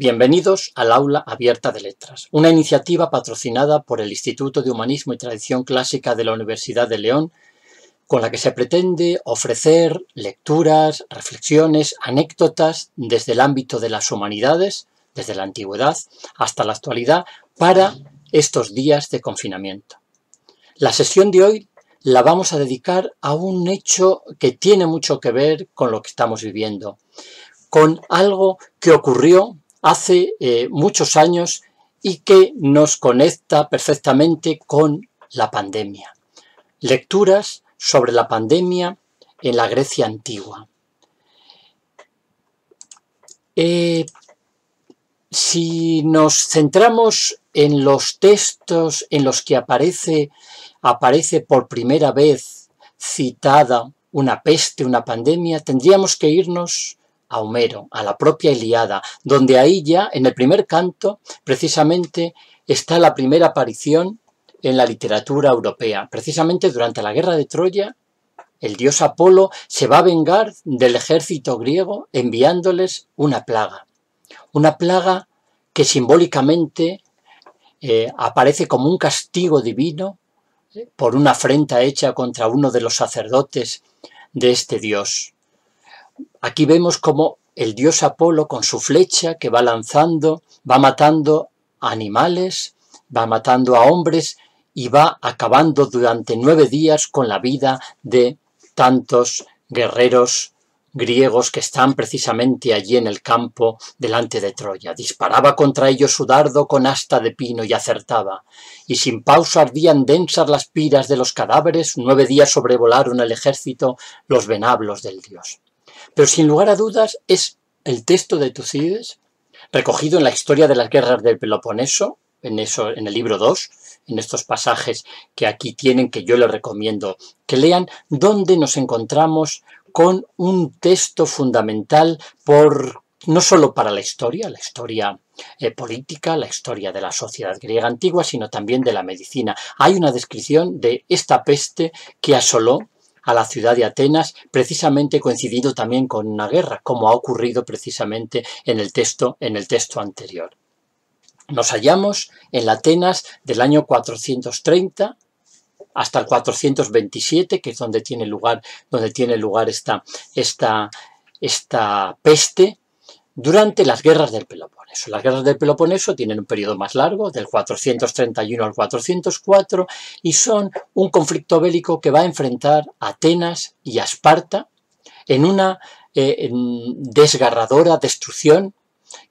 Bienvenidos al Aula Abierta de Letras, una iniciativa patrocinada por el Instituto de Humanismo y Tradición Clásica de la Universidad de León, con la que se pretende ofrecer lecturas, reflexiones, anécdotas desde el ámbito de las humanidades, desde la antigüedad hasta la actualidad, para estos días de confinamiento. La sesión de hoy la vamos a dedicar a un hecho que tiene mucho que ver con lo que estamos viviendo, con algo que ocurrió hace eh, muchos años y que nos conecta perfectamente con la pandemia. Lecturas sobre la pandemia en la Grecia antigua. Eh, si nos centramos en los textos en los que aparece, aparece por primera vez citada una peste, una pandemia, tendríamos que irnos a Homero, a la propia Iliada, donde ahí ya, en el primer canto, precisamente está la primera aparición en la literatura europea. Precisamente durante la guerra de Troya, el dios Apolo se va a vengar del ejército griego enviándoles una plaga. Una plaga que simbólicamente eh, aparece como un castigo divino eh, por una afrenta hecha contra uno de los sacerdotes de este dios. Aquí vemos cómo el dios Apolo con su flecha que va lanzando, va matando animales, va matando a hombres y va acabando durante nueve días con la vida de tantos guerreros griegos que están precisamente allí en el campo delante de Troya. Disparaba contra ellos su dardo con asta de pino y acertaba, y sin pausa ardían densas las piras de los cadáveres, nueve días sobrevolaron el ejército los venablos del dios. Pero sin lugar a dudas es el texto de Tucídides, recogido en la historia de las guerras del Peloponeso, en, eso, en el libro 2, en estos pasajes que aquí tienen, que yo les recomiendo que lean, donde nos encontramos con un texto fundamental por no solo para la historia, la historia eh, política, la historia de la sociedad griega antigua, sino también de la medicina. Hay una descripción de esta peste que asoló a la ciudad de Atenas, precisamente coincidido también con una guerra, como ha ocurrido precisamente en el texto, en el texto anterior. Nos hallamos en Atenas del año 430 hasta el 427, que es donde tiene lugar, donde tiene lugar esta, esta, esta peste durante las guerras del Peloponeso. Las guerras del Peloponeso tienen un periodo más largo, del 431 al 404, y son un conflicto bélico que va a enfrentar a Atenas y a Esparta en una eh, desgarradora destrucción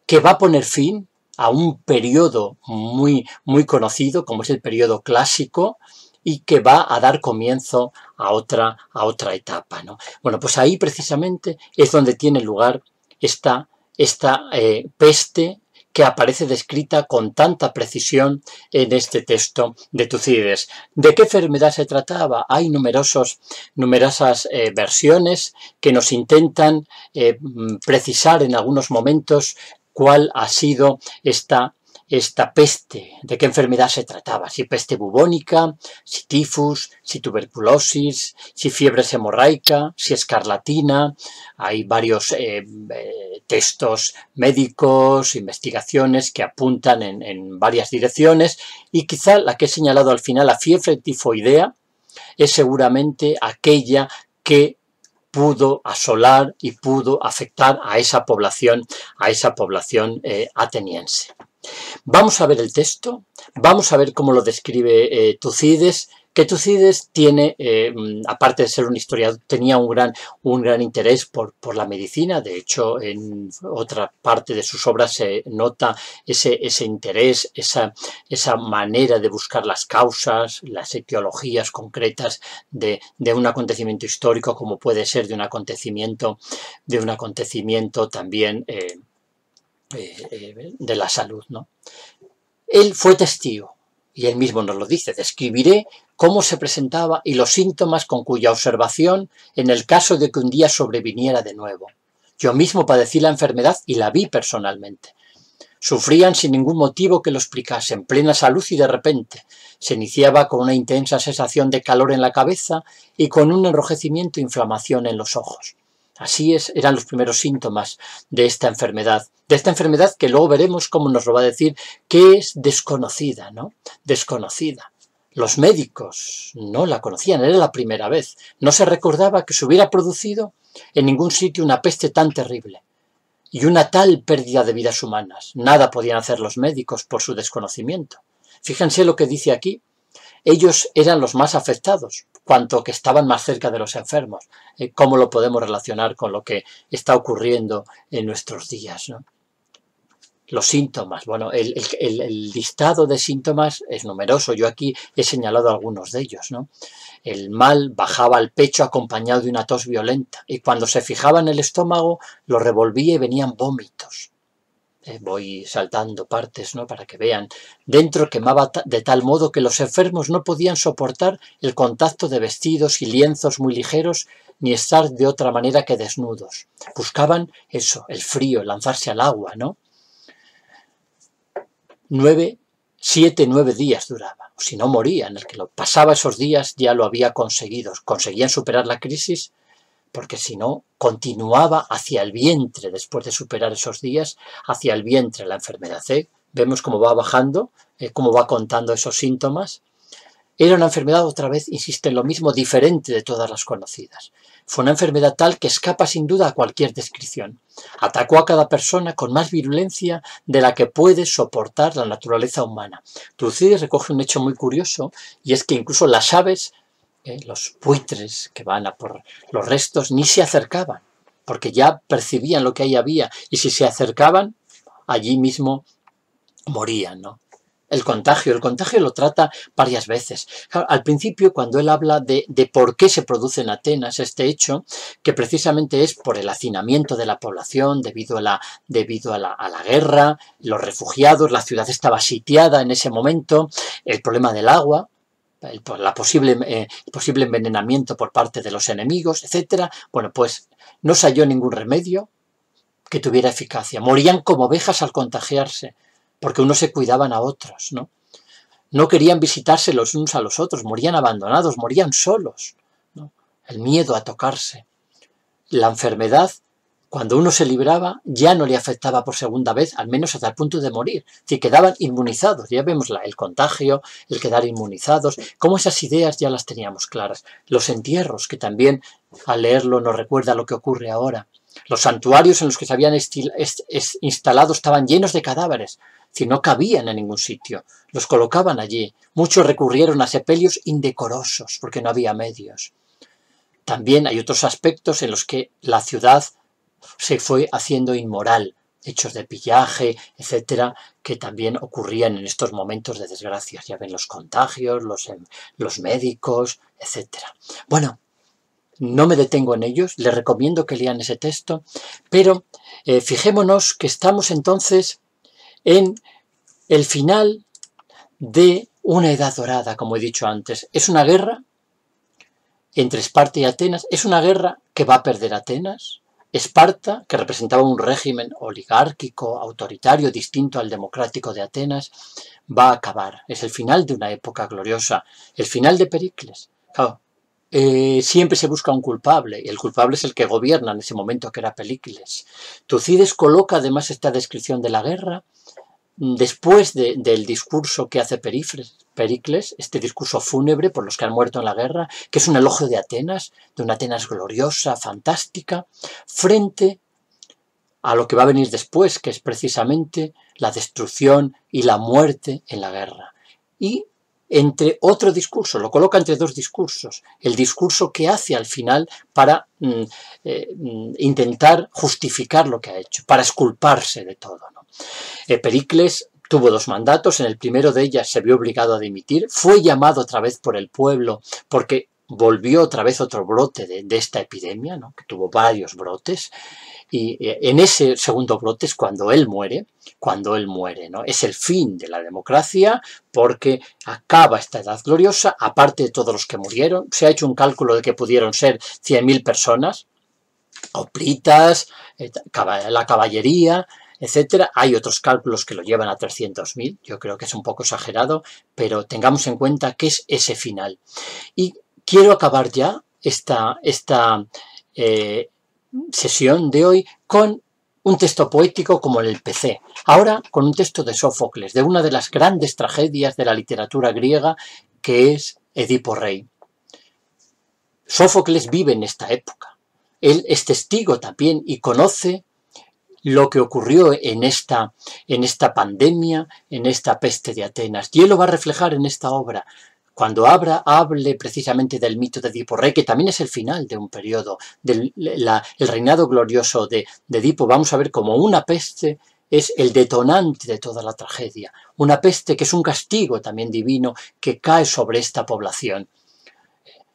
que va a poner fin a un periodo muy, muy conocido como es el periodo clásico, y que va a dar comienzo a otra, a otra etapa. ¿no? Bueno, pues ahí precisamente es donde tiene lugar esta esta eh, peste que aparece descrita con tanta precisión en este texto de Tucídides. ¿De qué enfermedad se trataba? Hay numerosos, numerosas eh, versiones que nos intentan eh, mm, precisar en algunos momentos cuál ha sido esta esta peste, de qué enfermedad se trataba, si peste bubónica, si tifus, si tuberculosis, si fiebre hemorraica, si escarlatina. Hay varios eh, eh, textos médicos, investigaciones que apuntan en, varias direcciones y quizá la que he señalado al final, la fiebre tifoidea, es seguramente aquella que pudo asolar y pudo afectar a esa población, a esa población eh, ateniense. Vamos a ver el texto, vamos a ver cómo lo describe eh, Tucides, que Tucides tiene, eh, mm, aparte de ser un historiador, tenía un gran, un gran interés por, la medicina, de hecho en otra parte de sus obras se nota ese, interés, esa, esa, manera de buscar las causas, las etiologías concretas de, un acontecimiento histórico como puede ser de un acontecimiento, de un acontecimiento también eh, eh, eh, de la salud. ¿no? Él fue testigo, y él mismo nos lo dice, describiré cómo se presentaba y los síntomas con cuya observación en el caso de que un día sobreviniera de nuevo. Yo mismo padecí la enfermedad y la vi personalmente. Sufrían sin ningún motivo que lo explicase, en plena salud y de repente. Se iniciaba con una intensa sensación de calor en la cabeza y con un enrojecimiento e inflamación en los ojos. Así es, eran los primeros síntomas de esta enfermedad, de esta enfermedad que luego veremos cómo nos lo va a decir, que es desconocida, ¿no? Desconocida. Los médicos no la conocían, era la primera vez. No se recordaba que se hubiera producido en ningún sitio una peste tan terrible y una tal pérdida de vidas humanas. Nada podían hacer los médicos por su desconocimiento. Fíjense lo que dice aquí. Ellos eran los más afectados, cuanto que estaban más cerca de los enfermos. Eh, ¿Cómo lo podemos relacionar con lo que está ocurriendo en nuestros días? Los síntomas. Bueno, el, listado de síntomas es numeroso. Yo aquí he señalado algunos de ellos. El mal bajaba al pecho acompañado de una tos violenta y cuando se fijaba en el estómago lo revolvía y venían vómitos. Eh, voy saltando partes ¿no? para que vean, dentro quemaba de tal modo que los enfermos no podían soportar el contacto de vestidos y lienzos muy ligeros ni estar de otra manera que desnudos. Buscaban eso, el frío, lanzarse al agua, ¿no? Nueve, siete, nueve días duraba. Si no morían, el que lo pasaba esos días ya lo había conseguido. Conseguían superar la crisis porque si no, continuaba hacia el vientre, después de superar esos días, hacia el vientre la enfermedad. C. ¿eh? Vemos cómo va bajando, eh, cómo va contando esos síntomas. Era una enfermedad, otra vez, insiste en lo mismo, diferente de todas las conocidas. Fue una enfermedad tal que escapa sin duda a cualquier descripción. Atacó a cada persona con más virulencia de la que puede soportar la naturaleza humana. Tucídides recoge un hecho muy curioso, y es que incluso las aves ¿eh? los buitres que van a por los restos ni se acercaban, porque ya percibían lo que ahí había y si se acercaban, allí mismo morían, ¿no? El contagio, el contagio lo trata varias veces. Al principio, cuando él habla de, por qué se produce en Atenas este hecho, que precisamente es por el hacinamiento de la población debido debido a la guerra, los refugiados, la ciudad estaba sitiada en ese momento, el problema del agua, el, la posible, eh, posible envenenamiento por parte de los enemigos, etc. Bueno, pues no se halló ningún remedio que tuviera eficacia. Morían como ovejas al contagiarse, porque unos se cuidaban a otros, ¿no? No querían visitarse los unos a los otros, morían abandonados, morían solos. El miedo a tocarse. La enfermedad cuando uno se libraba, ya no le afectaba por segunda vez, al menos hasta el punto de morir. Si quedaban inmunizados, ya vemos el contagio, el quedar inmunizados, cómo esas ideas ya las teníamos claras. Los entierros, que también al leerlo nos recuerda lo que ocurre ahora. Los santuarios en los que se habían instalado estaban llenos de cadáveres, si no cabían en ningún sitio. Los colocaban allí. Muchos recurrieron a sepelios indecorosos, porque no había medios. También hay otros aspectos en los que la ciudad se fue haciendo inmoral, hechos de pillaje, etcétera, que también ocurrían en estos momentos de desgracia. Ya ven los contagios, los, em, los médicos, etcétera. Bueno, no me detengo en ellos, les recomiendo que lean ese texto, pero eh, fijémonos que estamos entonces en el final de una edad dorada, como he dicho antes. Es una guerra entre Esparta y Atenas, es una guerra que va a perder Atenas, Esparta, que representaba un régimen oligárquico, autoritario, distinto al democrático de Atenas, va a acabar. Es el final de una época gloriosa, el final de Pericles. Eh, siempre se busca un culpable, y el culpable es el que gobierna en ese momento, que era Pericles. Tucides coloca además esta descripción de la guerra mm, después del discurso que hace Perífres. Pericles, este discurso fúnebre por los que han muerto en la guerra, que es un elogio de Atenas, de una Atenas gloriosa, fantástica, frente a lo que va a venir después, que es precisamente la destrucción y la muerte en la guerra. Y entre otro discurso, lo coloca entre dos discursos, el discurso que hace al final para mm, eh, mm, intentar justificar lo que ha hecho, para esculparse de todo. Eh, Pericles Tuvo dos mandatos, en el primero de ellas se vio obligado a dimitir, fue llamado otra vez por el pueblo porque volvió otra vez otro brote de, esta epidemia, ¿no? que tuvo varios brotes, y eh, en ese segundo brote es cuando él muere, cuando él muere, ¿no? Es el fin de la democracia porque acaba esta edad gloriosa, aparte de todos los que murieron, se ha hecho un cálculo de que pudieron ser 100.000 personas, opritas, eh, la caballería, etcétera. Hay otros cálculos que lo llevan a 300.000, yo creo que es un poco exagerado, pero tengamos en cuenta que es ese final. Y quiero acabar ya esta, esta eh, sesión de hoy con un texto poético como el PC. Ahora con un texto de Sófocles, de una de las grandes tragedias de la literatura griega, que es Edipo Rey. Sófocles vive en esta época. Él es testigo también y conoce lo que ocurrió en esta, en esta pandemia, en esta peste de Atenas. Y él lo va a reflejar en esta obra cuando abra, hable precisamente del mito de Edipo Rey, que también es el final de un periodo, del el reinado glorioso de, de Edipo, vamos a ver cómo una peste es el detonante de toda la tragedia, una peste que es un castigo también divino que cae sobre esta población.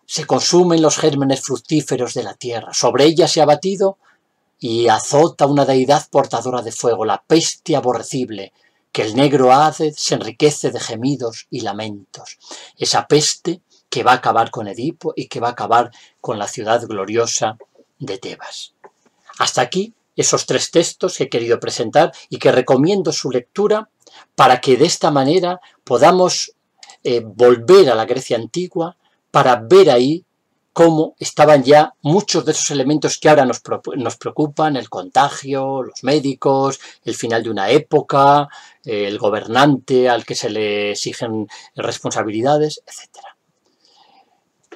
Se consumen los gérmenes fructíferos de la tierra, sobre ella se ha batido y azota una deidad portadora de fuego, la peste aborrecible, que el negro Hades se enriquece de gemidos y lamentos. Esa peste que va a acabar con Edipo y que va a acabar con la ciudad gloriosa de Tebas. Hasta aquí esos tres textos que he querido presentar y que recomiendo su lectura para que de esta manera podamos eh, volver a la Grecia antigua para ver ahí cómo estaban ya muchos de esos elementos que ahora nos, preocupan, el contagio, los médicos, el final de una época, eh, el gobernante al que se le exigen responsabilidades, etc.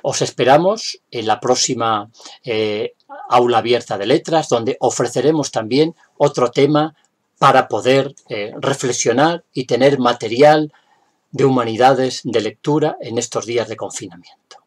Os esperamos en la próxima eh, aula abierta de letras, donde ofreceremos también otro tema para poder eh, reflexionar y tener material de humanidades de lectura en estos días de confinamiento.